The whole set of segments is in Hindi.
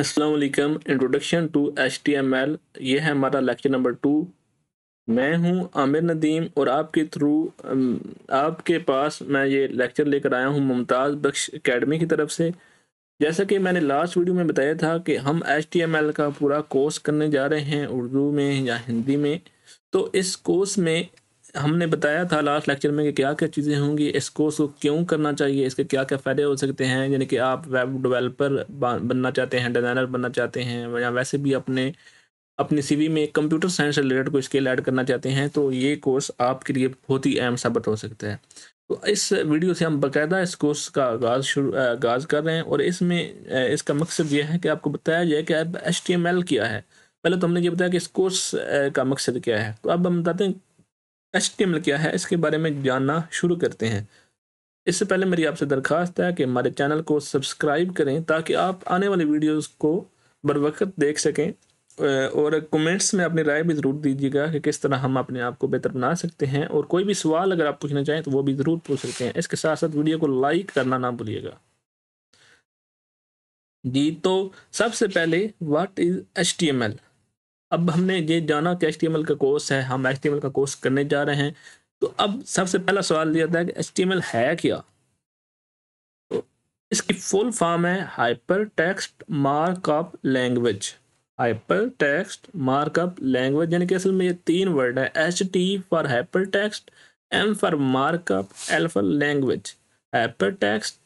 असलकम introduction to H T M L ये है हमारा लेक्चर नंबर टू मैं हूँ आमिर नदीम और आपके थ्रू आपके पास मैं ये लेक्चर लेकर आया हूँ मुमताज़ बख्श अकेडमी की तरफ से जैसा कि मैंने लास्ट वीडियो में बताया था कि हम एच टी एम एल का पूरा कोर्स करने जा रहे हैं उर्दू में या हिंदी में तो इस कोर्स में हमने बताया था लास्ट लेक्चर में कि क्या क्या चीज़ें होंगी इस कोर्स को क्यों करना चाहिए इसके क्या क्या फ़ायदे हो सकते हैं यानी कि आप वेब डेवलपर बनना चाहते हैं डिज़ाइनर बनना चाहते हैं या वैसे भी अपने अपने सीवी में कंप्यूटर साइंस रिलेटेड कोई स्किल ऐड करना चाहते हैं तो ये कोर्स आपके लिए बहुत ही अहम साबित हो सकता है तो इस वीडियो से हम बाकायदा इस कोर्स का आगाज़ शुरू आगाज़ कर रहे हैं और इसमें इसका मकसद यह है कि आपको बताया जाए कि अब एच क्या है पहले तो हमने ये बताया कि इस कोर्स का मकसद क्या है तो अब हम बताते हैं एच क्या है इसके बारे में जानना शुरू करते हैं इससे पहले मेरी आपसे दरख्वास्त है कि हमारे चैनल को सब्सक्राइब करें ताकि आप आने वाली वीडियोस को बर वक्त देख सकें और कमेंट्स में अपनी राय भी ज़रूर दीजिएगा कि किस तरह हम अपने आप को बेहतर बना सकते हैं और कोई भी सवाल अगर आप पूछना चाहें तो वो भी ज़रूर पूछ सकते हैं इसके साथ साथ वीडियो को लाइक करना ना भूलिएगा जी तो सबसे पहले व्हाट इज़ एच अब हमने ये जाना कि एच का कोर्स है हम एच का कोर्स करने जा रहे हैं तो अब सबसे पहला सवाल दिया था कि एच है क्या तो इसकी फुल फॉर्म है hyper text markup language hyper text markup language यानी कि असल में ये तीन वर्ड है H T for hyper text M for markup L for language hyper text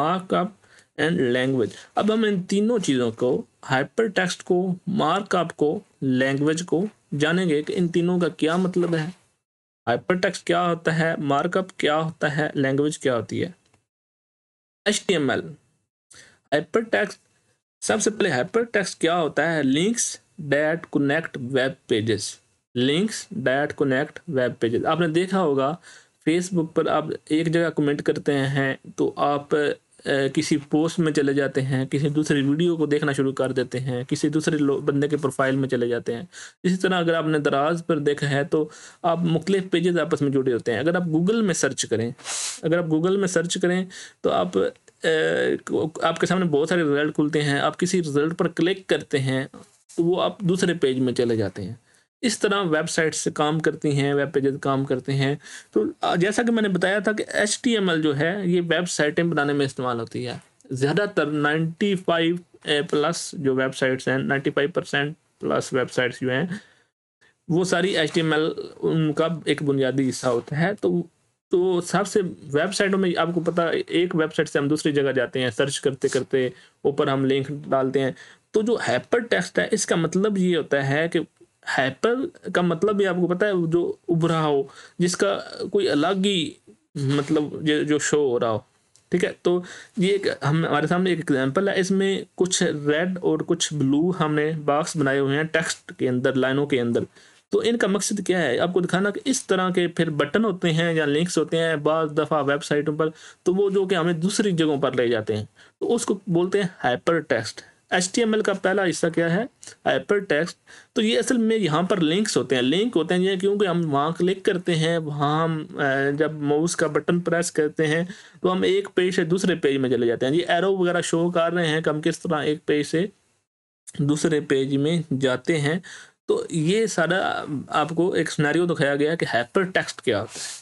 markup and language अब हम इन तीनों चीज़ों को हाइपर टेक्स्ट को मार्कअप को लैंग्वेज को जानेंगे कि इन तीनों का क्या मतलब है हाइपर टेक्स्ट क्या होता है मार्कअप क्या होता है लैंग्वेज क्या होती है H T M L hyper text सबसे पहले हाइपर टेक्स्ट क्या होता है links that connect web pages links that connect web pages आपने देखा होगा फेसबुक पर आप एक जगह कमेंट करते हैं तो आप किसी पोस्ट में चले जाते हैं किसी दूसरे वीडियो को देखना शुरू कर देते हैं किसी दूसरे बंदे के प्रोफाइल में चले जाते हैं इसी तरह अगर आपने दराज पर देखा है तो आप मुख्तलिफ पेजेस आपस में जुड़े होते हैं अगर आप गूगल में सर्च करें अगर आप गूगल में सर्च करें तो आप आपके सामने बहुत सारे रिजल्ट खुलते हैं आप किसी रिजल्ट पर क्लिक करते हैं तो वो आप दूसरे पेज में चले जाते हैं इस तरह वेबसाइट्स काम करती हैं वेब पेजेस काम करते हैं तो जैसा कि मैंने बताया था कि एच जो है ये वेबसाइटें बनाने में इस्तेमाल होती है ज़्यादातर 95 प्लस जो वेबसाइट्स हैं 95 परसेंट प्लस वेबसाइट्स जो हैं वो सारी एच उनका एक बुनियादी हिस्सा होता है तो तो सबसे वेबसाइटों में आपको पता एक वेबसाइट से हम दूसरी जगह जाते हैं सर्च करते करते ऊपर हम लिंक डालते हैं तो जो हैपर टेक्स्ट है इसका मतलब ये होता है कि हैपल का मतलब भी आपको पता है जो उभरा हो जिसका कोई अलग ही मतलब जो शो हो रहा हो ठीक है तो ये एक हम हमारे सामने एक एग्जांपल है इसमें कुछ रेड और कुछ ब्लू हमने बॉक्स बनाए हुए हैं टेक्स्ट के अंदर लाइनों के अंदर तो इनका मकसद क्या है आपको दिखाना कि इस तरह के फिर बटन होते हैं या लिंक्स होते हैं बार दफ़ा वेबसाइटों पर तो वो जो कि हमें दूसरी जगहों पर ले जाते हैं तो उसको बोलते हैं हाइपर टेक्स्ट एच का पहला हिस्सा क्या है हाइपर टेक्स्ट तो ये असल में यहाँ पर लिंक्स होते हैं लिंक होते हैं ये क्योंकि हम वहाँ क्लिक करते हैं वहाँ हम जब माउस का बटन प्रेस करते हैं तो हम एक पेज से दूसरे पेज में चले जाते हैं ये एरो वगैरह शो कर रहे हैं कि हम किस तरह एक पेज से दूसरे पेज में जाते हैं तो ये सारा आपको एक सुनैरियो दिखाया गया कि हैपर टेक्स्ट क्या होता है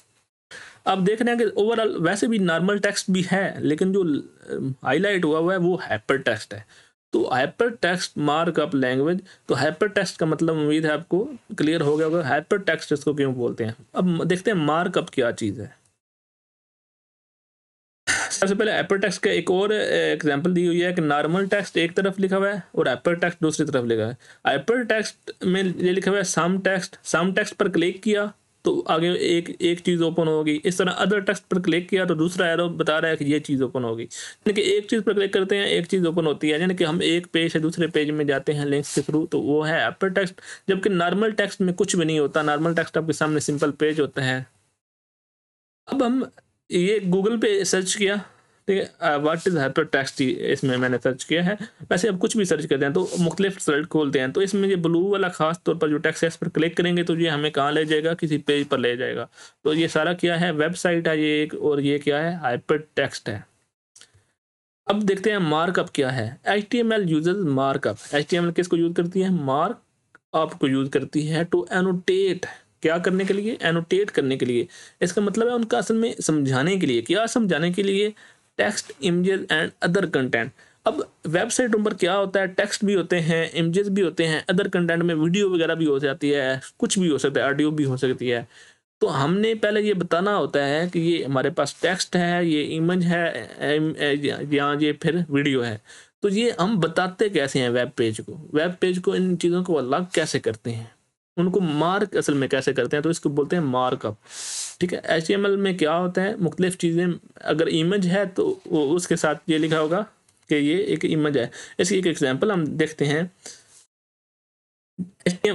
अब देख रहे हैं कि ओवरऑल वैसे भी नॉर्मल टेक्स्ट भी है लेकिन जो हाईलाइट हुआ हुआ है वो हैपर टेक्स्ट है तो हाइपर टेक्स्ट मार्कअप लैंग्वेज तो हाइपर टेक्स्ट का मतलब उम्मीद है आपको क्लियर हो गया होगा हाइपर टेक्स्ट इसको क्यों बोलते हैं अब देखते हैं मार्कअप क्या चीज़ है सबसे पहले हाइपर टेक्स्ट का एक और एग्जांपल दी हुई है कि नॉर्मल टेक्स्ट एक तरफ लिखा हुआ है और हाइपर टेक्स्ट दूसरी तरफ लिखा है हाइपर टेक्स्ट में ये लिखा हुआ है सम टेक्स्ट सम टेक्स्ट पर क्लिक किया तो आगे एक एक चीज़ ओपन होगी इस तरह अदर टेक्स्ट पर क्लिक किया तो दूसरा एरो बता रहा है कि ये चीज़ ओपन होगी यानी कि एक चीज़ पर क्लिक करते हैं एक चीज़ ओपन होती है यानी कि हम एक पेज से दूसरे पेज में जाते हैं लिंक्स के थ्रू तो वो है अपर टेक्स्ट जबकि नॉर्मल टेक्स्ट में कुछ भी नहीं होता नॉर्मल टेक्स्ट आपके सामने सिंपल पेज होता है अब हम ये गूगल पे सर्च किया ठीक है वट इज़ हाइपर टेक्स्ट इसमें मैंने सर्च किया है वैसे अब कुछ भी सर्च करते हैं तो मुख्तलिफ रिजल्ट खोलते हैं तो इसमें ये ब्लू वाला खास तौर पर जो टेक्स्ट है इस पर क्लिक करेंगे तो ये हमें कहाँ ले जाएगा किसी पेज पर ले जाएगा तो ये सारा क्या है वेबसाइट है ये एक और ये क्या है हाइपर टेक्सट है अब देखते हैं मार्कअप क्या है एच टी एम एल यूजर्स markup H T M L किसको यूज़ करती है मार्क अप को यूज़ करती है टू एनोटेट क्या करने के लिए एनोटेट करने के लिए इसका मतलब है उनका असल में समझाने के लिए क्या समझाने के लिए text images and other content अब वेबसाइट नंबर क्या होता है टेक्स्ट भी होते हैं इमेजेस भी होते हैं अदर कंटेंट में वीडियो वगैरह भी हो जाती है कुछ भी हो सकता है ऑडियो भी हो सकती है तो हमने पहले ये बताना होता है कि ये हमारे पास टेक्स्ट है ये इमेज है या ये फिर वीडियो है तो ये हम बताते कैसे हैं वेब पेज को वेब पेज को इन चीज़ों को अलग कैसे करते हैं उनको मार्क असल में कैसे करते हैं तो इसको बोलते हैं मार्कअप ठीक है एच में क्या होता है मुख्तलिफ चीज़ें अगर इमेज है तो उसके साथ ये लिखा होगा कि ये एक इमेज है इसकी एक एग्जाम्पल हम देखते हैं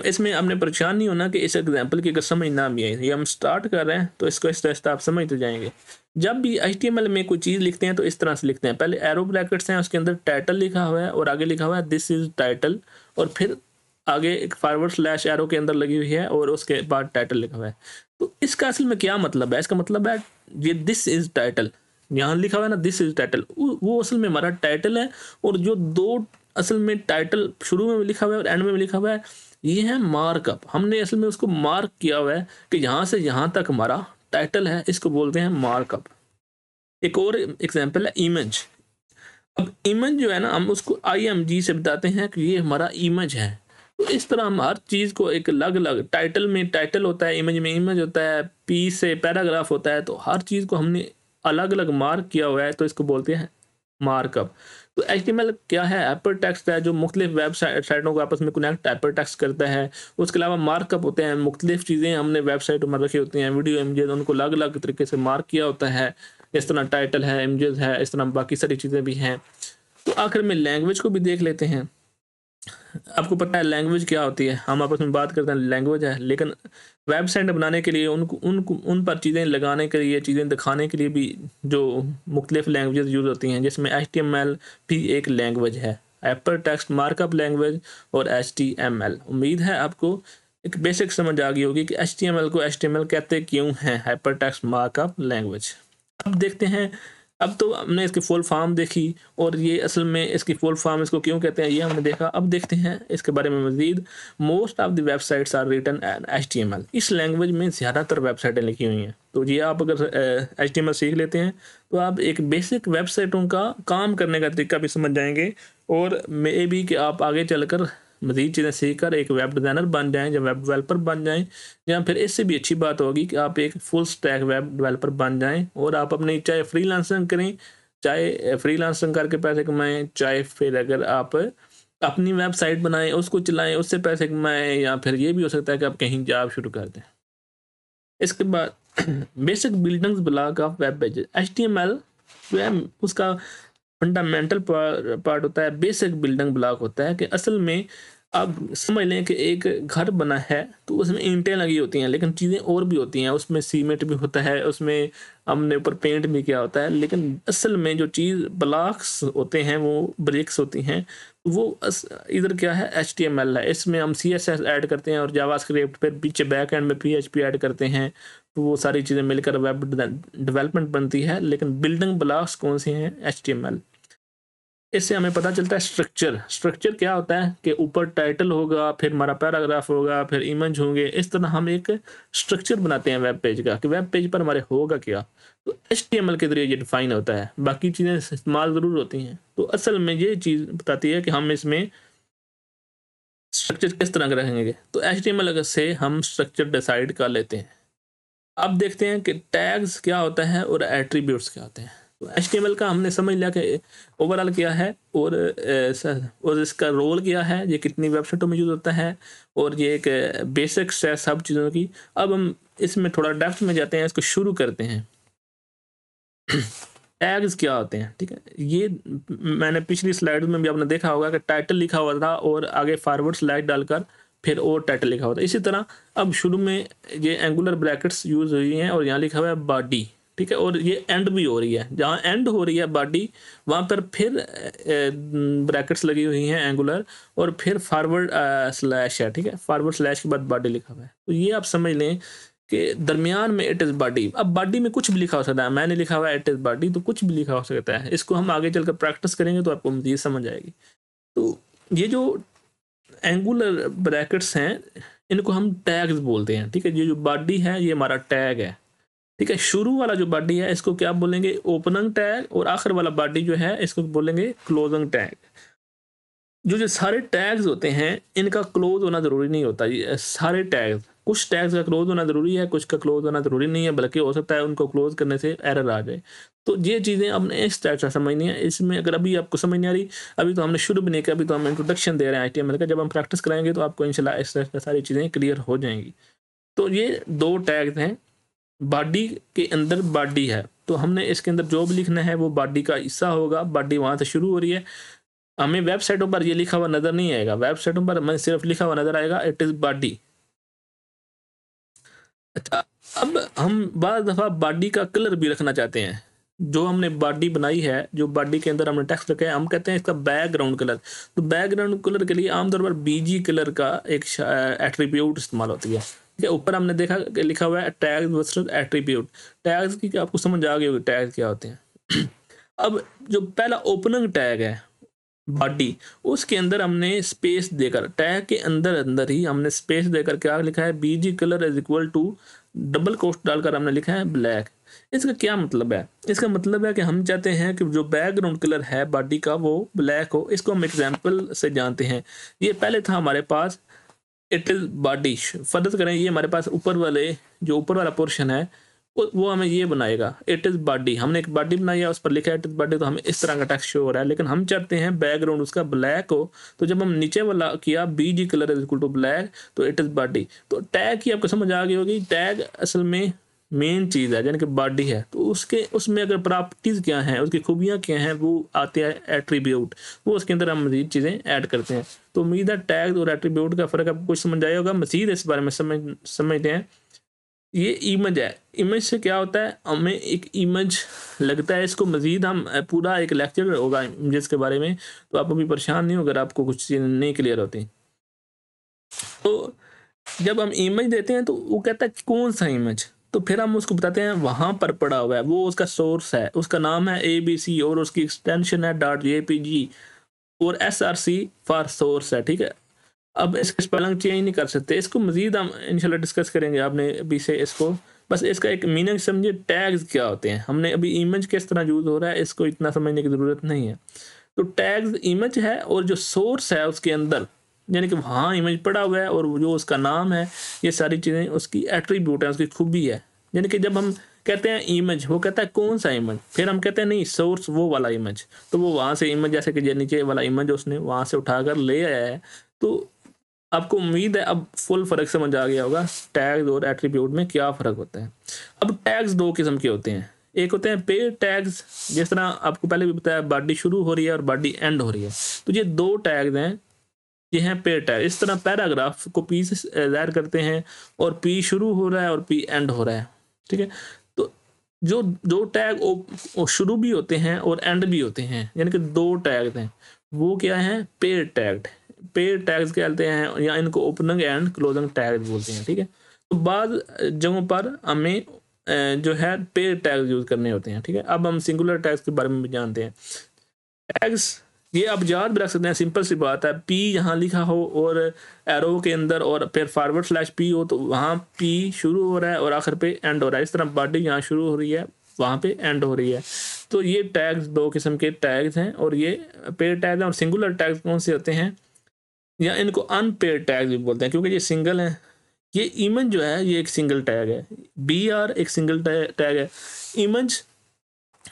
इसमें हमने परेशान नहीं होना कि इस एग्जाम्पल की अगर समझ ना भी आई ये हम स्टार्ट कर रहे हैं तो इसको इस तरह आप समझते तो जाएंगे जब भी एच में कोई चीज़ लिखते हैं तो इस तरह से लिखते हैं पहले एरो ब्रैकेट्स हैं उसके अंदर टाइटल लिखा हुआ है और आगे लिखा हुआ है दिस इज़ टाइटल और फिर आगे एक फॉरवर्ड स्लैश एरो के अंदर लगी हुई है और उसके बाद टाइटल लिखा हुआ है तो इसका असल में क्या मतलब है इसका मतलब है ये दिस इज टाइटल यहाँ लिखा हुआ है ना दिस इज टाइटल वो असल में हमारा टाइटल है और जो दो असल में टाइटल शुरू में लिखा हुआ है और एंड में लिखा हुआ है ये है मार्कअप हमने असल में उसको मार्क किया हुआ है कि यहाँ से यहाँ तक हमारा टाइटल है इसको बोलते हैं मार्कअप एक और एग्जाम्पल है इमेज अब इमेज जो है ना हम उसको आई से बताते हैं कि ये हमारा इमेज है तो इस तरह हम हर चीज़ को एक अलग अलग टाइटल में टाइटल होता है इमेज में इमेज होता है पी से पैराग्राफ होता है तो हर चीज़ को हमने अलग अलग मार्क किया हुआ है तो इसको बोलते हैं मार्कअप तो एच क्या है एपर टैक्स है जो मुख्तलिफ वेबसाइटों को आपस में कनेक्ट एपर टैक्स करता है उसके अलावा मार्कअप होते हैं मुख्तलिफ चीज़ें हमने वेबसाइट में रखी होती हैं वीडियो इमेजेज उनको अलग अलग तरीके से मार्क किया होता है इस तरह टाइटल है इमेजेस है इस तरह बाकी सारी चीज़ें भी हैं तो आखिर में लैंग्वेज को भी देख लेते हैं आपको पता है लैंग्वेज क्या होती है हम आपस में बात करते हैं लैंग्वेज है लेकिन वेबसाइट बनाने के लिए उनको उन उन पर चीज़ें लगाने के लिए चीज़ें दिखाने के लिए भी जो मुख्तलिफ लैंग्वेज यूज़ होती हैं जिसमें एच टी एम एल भी एक लैंग्वेज है एप्पल टेक्स्ट मार्कअप लैंग्वेज और एच टी एम एल उम्मीद है आपको एक बेसिक समझ आ गई होगी कि एच टी एम एल को एच टी एम एल कहते क्यों हैं हाइपर टेक्स्ट मार्कअप लैंग्वेज अब देखते हैं अब तो हमने इसकी फुल फॉर्म देखी और ये असल में इसकी फुल फॉर्म इसको क्यों कहते हैं ये हमने देखा अब देखते हैं इसके बारे में मजीद most of the websites are written in H T M L इस लैंग्वेज में ज़्यादातर वेबसाइटें लिखी हुई हैं तो ये आप अगर एच टी एम एल सीख लेते हैं तो आप एक बेसिक वेबसाइटों का काम करने का तरीका भी समझ जाएंगे और मे भी कि आप आगे चलकर मज़ीद चीज़ें सीख कर एक वेब डिज़ाइनर बन जाएँ या वेब डेवलपर बन जाएँ या फिर इससे भी अच्छी बात होगी कि आप एक फुल स्टैक वेब डेवलपर बन जाएँ और आप अपनी चाहे फ्री करें चाहे फ्री करके पैसे कमाएँ चाहे फिर अगर आप अपनी वेबसाइट बनाएं उसको चलाएं उससे पैसे कमाएं या फिर ये भी हो सकता है कि आप कहीं जॉब शुरू कर दें इसके बाद basic buildings block of web page H T M L जो है उसका फंडामेंटल पार्ट होता है बेसिक बिल्डिंग ब्लॉक होता है कि असल में अब समझ लें कि एक घर बना है तो उसमें ईंटें लगी होती हैं लेकिन चीज़ें और भी होती हैं उसमें सीमेंट भी होता है उसमें हमने ऊपर पेंट भी किया होता है लेकिन असल में जो चीज़ ब्लॉक्स होते हैं वो ब्रिक्स होती हैं तो वो इधर क्या है एच है इसमें हम सी एस एस ऐड करते हैं और जावा स्क्रिप्ट फिर पीछे बैक एंड में पी एच पी ऐड करते हैं तो वो सारी चीज़ें मिलकर वेब डेवलपमेंट बनती है लेकिन बिल्डिंग ब्लॉक्स कौन से हैं एच टी एम एल इससे हमें पता चलता है स्ट्रक्चर स्ट्रक्चर क्या होता है कि ऊपर टाइटल होगा फिर हमारा पैराग्राफ होगा फिर इमेज होंगे इस तरह हम एक स्ट्रक्चर बनाते हैं वेब पेज का कि वेब पेज पर हमारे होगा क्या तो एच के जरिए ये डिफाइन होता है बाकी चीज़ें इस्तेमाल ज़रूर होती हैं तो असल में ये चीज़ बताती है कि हम इसमें स्ट्रक्चर किस तरह का रहेंगे तो एच से हम स्ट्रक्चर डिसाइड कर लेते हैं अब देखते हैं कि टैग्स क्या होता है और एट्रीब्यूट्स क्या होते हैं एच का हमने समझ लिया कि ओवरऑल क्या है और और इसका रोल क्या है ये कितनी वेबसाइटों में यूज़ होता है और ये एक बेसिक्स है सब चीज़ों की अब हम इसमें थोड़ा डेप्थ में जाते हैं इसको शुरू करते हैं टैग्स क्या होते हैं ठीक है ये मैंने पिछली स्लाइड में भी आपने देखा होगा कि टाइटल लिखा हुआ था और आगे फॉरवर्ड स्लाइड डालकर फिर और टाइटल लिखा हुआ था इसी तरह अब शुरू में ये एंगुलर ब्रैकेट्स यूज़ हुई हैं और यहाँ लिखा हुआ है बॉडी ठीक है और ये एंड भी हो रही है जहाँ एंड हो रही है बॉडी वहाँ पर फिर ब्रैकेट्स लगी हुई हैं एंगुलर और फिर फॉरवर्ड स्लैश है ठीक है फॉरवर्ड स्लैश के बाद बॉडी लिखा हुआ है तो ये आप समझ लें कि दरमियान में इट इज़ बॉडी अब बॉडी में कुछ भी लिखा हो सकता है मैंने लिखा हुआ है इट इज़ बॉडी तो कुछ भी लिखा हो सकता है इसको हम आगे चलकर प्रैक्टिस करेंगे तो आपको ये समझ आएगी तो ये जो एंगुलर ब्रैकेट्स हैं इनको हम टैग्स बोलते हैं ठीक है ये जो बॉडी है ये हमारा टैग है ठीक है शुरू वाला जो बॉडी है इसको क्या बोलेंगे ओपनिंग टैग और आखिर वाला बॉडी जो है इसको बोलेंगे क्लोजिंग टैग जो जो सारे टैग्स होते हैं इनका क्लोज होना ज़रूरी नहीं होता सारे टैग्स कुछ टैग्स का क्लोज होना ज़रूरी है कुछ का क्लोज होना ज़रूरी नहीं है बल्कि हो सकता है उनको क्लोज करने से एरर आ जाए तो ये चीज़ें आपने इस टाइप से समझनी है इसमें अगर अभी आपको समझ नहीं आ रही अभी तो हमने शुरू भी नहीं किया अभी तो हम इंट्रोडक्शन दे रहे हैं आई का जब हम प्रैक्टिस कराएंगे तो आपको इनशाला इस टाइप सारी चीज़ें क्लियर हो जाएंगी तो ये दो टैग्स हैं बॉडी के अंदर बॉडी है तो हमने इसके अंदर जो भी लिखना है वो बॉडी का हिस्सा होगा बॉडी वहाँ से शुरू हो रही है हमें वेबसाइटों पर ये लिखा हुआ नज़र नहीं आएगा वेबसाइटों पर हमें सिर्फ लिखा हुआ नज़र आएगा इट इज़ बॉडी अच्छा अब हम बार दफ़ा बॉडी का कलर भी रखना चाहते हैं जो हमने बॉडी बनाई है जो बॉडी के अंदर हमने टेक्स्ट रखा है हम कहते हैं इसका बैकग्राउंड कलर तो बैकग्राउंड कलर के लिए आमतौर पर बीजी कलर का एक एट्रीब्यूट इस्तेमाल होती है ठीक है ऊपर हमने देखा लिखा हुआ है टैग्स वर्सेस एट्रीब्यूट टैग्स की क्या आपको समझ आ गई होगी टैग क्या होते हैं अब जो पहला ओपनिंग टैग है बॉडी उसके अंदर हमने स्पेस देकर टैग के अंदर अंदर ही हमने स्पेस देकर क्या लिखा है B G colour is equal to double quote डालकर हमने लिखा है ब्लैक इसका क्या मतलब है इसका मतलब है कि हम चाहते हैं कि जो बैकग्राउंड कलर है बॉडी का वो ब्लैक हो इसको हम एग्जाम्पल से जानते हैं ये पहले था हमारे पास इट इज बाडिश फर्ज करें ये हमारे पास ऊपर वाले जो ऊपर वाला पोर्शन है वो हमें ये बनाएगा इट इज़ बॉडी हमने एक बॉडी बनाई है उस पर लिखा है इट इज़ बॉडी तो हमें इस तरह का टेक्स्ट शो हो रहा है लेकिन हम चाहते हैं बैकग्राउंड उसका ब्लैक हो तो जब हम नीचे वाला किया B G colour is equal to black तो इट इज़ बॉडी तो टैग की आपको समझ आ गई होगी टैग असल में मेन चीज़ है यानी कि बॉडी है तो उसके उसमें अगर प्रॉपर्टीज़ क्या हैं उसकी खूबियाँ क्या हैं वो आते हैं एट्रीब्यूट वो उसके अंदर हम मजीद चीज़ें ऐड करते हैं तो उम्मीद है टैग और एट्रीब्यूट का फ़र्क आपको कुछ समझ आया होगा मजीद इस बारे में समझ समझते हैं ये इमेज है इमेज से क्या होता है हमें एक इमेज लगता है इसको मज़ीद हम पूरा एक लेक्चर होगा इमेज के बारे में तो आप अभी परेशान नहीं हो अगर आपको कुछ चीज़ें नहीं क्लियर होती तो जब हम इमेज देते हैं तो वो कहता है कौन सा इमेज तो फिर हम उसको बताते हैं वहाँ पर पड़ा हुआ है वो उसका सोर्स है उसका नाम है ए बी सी और उसकी एक्सटेंशन है डॉट जे पी जी और S R C for source है ठीक है अब इसके स्पेलिंग चेंज नहीं कर सकते इसको मजीद हम इनशाला डिस्कस करेंगे आपने अभी से इसको बस इसका एक मीनिंग समझिए टैग्स क्या होते हैं हमने अभी इमेज किस तरह यूज़ हो रहा है इसको इतना समझने की ज़रूरत नहीं है तो टैग्स इमेज है और जो सोर्स है उसके अंदर यानी कि वहाँ इमेज पड़ा हुआ है और जो उसका नाम है ये सारी चीज़ें उसकी एट्रीब्यूट है उसकी खूबी है यानी कि जब हम कहते हैं इमेज वो कहता है कौन सा इमेज फिर हम कहते हैं नहीं सोर्स वो वाला इमेज तो वो वहाँ से इमेज जैसे कि नीचे वाला इमेज उसने वहाँ से उठाकर ले आया है तो आपको उम्मीद है अब फुल फ़र्क समझ आ गया होगा टैग्स और एट्रीब्यूट में क्या फ़र्क होता है अब टैग्स दो किस्म के होते हैं एक होते हैं पेड टैग्स जिस तरह आपको पहले भी बताया बॉडी शुरू हो रही है और बॉडी एंड हो रही है तो ये दो टैग्स हैं ये हैं पेयर है इस तरह पैराग्राफ को पी से जाहिर करते हैं और पी शुरू हो रहा है और पी एंड हो रहा है ठीक है तो जो दो टैग शुरू भी होते हैं और एंड भी होते हैं यानी कि दो टैग हैं वो क्या है पेयर टैग्ड पेयर टैग्स कहते हैं या इनको ओपनिंग एंड क्लोजिंग टैग बोलते हैं ठीक है तो बाद जगहों पर हमें जो है पेयर टैग यूज़ करने होते हैं ठीक है अब हम सिंगुलर टैग्स के बारे में भी जानते हैं टैग्स ये आप याद भी रख सकते हैं सिंपल सी बात है पी यहाँ लिखा हो और एरो के अंदर और फिर फॉरवर्ड स्लैश पी हो तो वहाँ पी शुरू हो रहा है और आखिर पे एंड हो रहा है इस तरह बॉडी यहाँ शुरू हो रही है वहाँ पे एंड हो रही है तो ये टैग्स दो किस्म के टैग्स हैं और ये पेड टैग हैं और सिंगुलर टैग्स कौन से होते हैं या इनको अनपेड टैग भी बोलते हैं क्योंकि ये सिंगल हैं ये इमेज जो है ये एक सिंगल टैग है बी आर एक सिंगल टैग है इमेज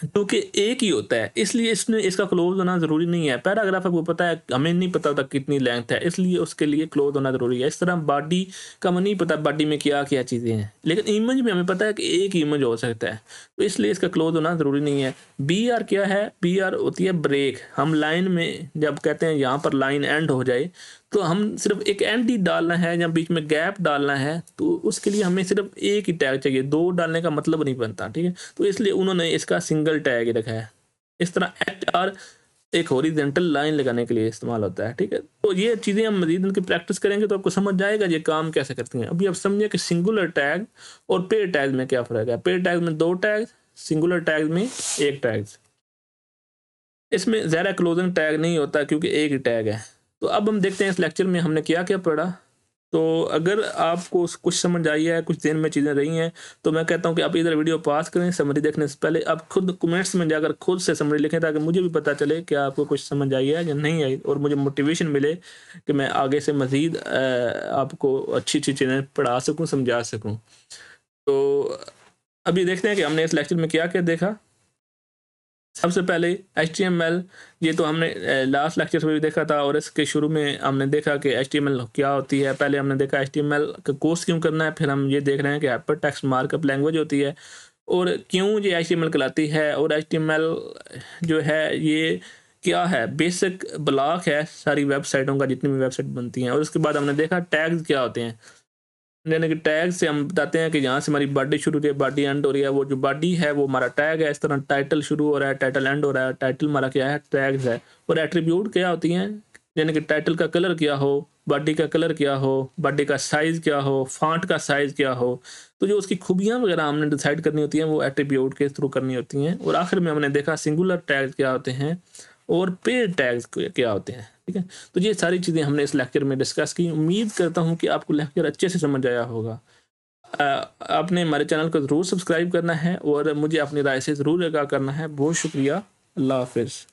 जो कि एक ही होता है इसलिए इसमें इसका क्लोज होना ज़रूरी नहीं है पैराग्राफ आपको पता है हमें नहीं पता होता कितनी लेंथ है इसलिए उसके लिए क्लोज होना ज़रूरी है इस तरह बॉडी का हमें नहीं पता बॉडी में क्या क्या चीज़ें हैं लेकिन इमेज में हमें पता है कि एक इमेज हो सकता है तो इसलिए इसका क्लोज होना ज़रूरी नहीं है बी आर क्या है बी आर होती है ब्रेक हम लाइन में जब कहते हैं यहाँ पर लाइन एंड हो जाए तो हम सिर्फ एक एंटी डालना है या बीच में गैप डालना है तो उसके लिए हमें सिर्फ एक ही टैग चाहिए दो डालने का मतलब नहीं बनता ठीक है तो इसलिए उन्होंने इसका सिंगल टैग रखा है इस तरह एच आर एक हॉरिजेंटल लाइन लगाने के लिए इस्तेमाल होता है ठीक है तो ये चीज़ें हम मजीद उनकी प्रैक्टिस करेंगे तो आपको समझ जाएगा ये काम कैसे करती हैं अभी आप समझिए कि सिंगुलर टैग और पेड़ टैग में क्या फ़र्क है पेड़ टैग में दो टैग सिंगुलर टैग में एक टैग इसमें ज़्यादा क्लोजिंग टैग नहीं होता क्योंकि एक ही टैग है तो अब हम देखते हैं इस लेक्चर में हमने क्या क्या पढ़ा तो अगर आपको कुछ समझ आई है कुछ दिन में चीज़ें रही हैं तो मैं कहता हूँ कि आप इधर वीडियो पास करें समरी देखने से पहले आप खुद कमेंट्स में जाकर खुद से समरी लिखें ताकि मुझे भी पता चले कि आपको कुछ समझ आई है या नहीं आई और मुझे मोटिवेशन मिले कि मैं आगे से मज़ीद आपको अच्छी अच्छी चीज़ें पढ़ा सकूँ समझा सकूँ तो अभी देखते हैं कि हमने इस लेक्चर में क्या क्या देखा सबसे पहले एच ये तो हमने लास्ट लेक्चर में भी देखा था और इसके शुरू में हमने देखा कि एच क्या होती है पहले हमने देखा एच टी का कोर्स क्यों करना है फिर हम ये देख रहे हैं कि हाइपर टेक्स्ट मार्कअप लैंग्वेज होती है और क्यों ये एच कहलाती है और एच जो है ये क्या है बेसिक ब्लॉक है सारी वेबसाइटों का जितनी भी वेबसाइट बनती हैं और उसके बाद हमने देखा टैग्स क्या होते हैं यानी कि टैग से हम बताते हैं कि यहाँ से हमारी बॉडी शुरू हो रही है बॉडी एंड हो रही है वो जो बॉडी है वो हमारा टैग है इस तरह टाइटल शुरू हो रहा है टाइटल एंड हो रहा है टाइटल हमारा क्या है टैग है और एट्रीब्यूट क्या होती हैं यानी कि टाइटल का कलर क्या हो बॉडी का कलर क्या हो बॉडी का साइज़ क्या हो फॉन्ट का साइज़ क्या हो तो जो उसकी खूबियाँ वगैरह हमने डिसाइड करनी होती हैं वो एट्रीब्यूट के थ्रू करनी होती हैं और आखिर में हमने देखा सिंगुलर टैग क्या होते हैं और पेड टैग क्या होते हैं ठीक है तो ये सारी चीज़ें हमने इस लेक्चर में डिस्कस की उम्मीद करता हूँ कि आपको लेक्चर अच्छे से समझ आया होगा आपने हमारे चैनल को ज़रूर सब्सक्राइब करना है और मुझे अपनी राय से ज़रूर आगाह करना है बहुत शुक्रिया अल्लाह हाफिज़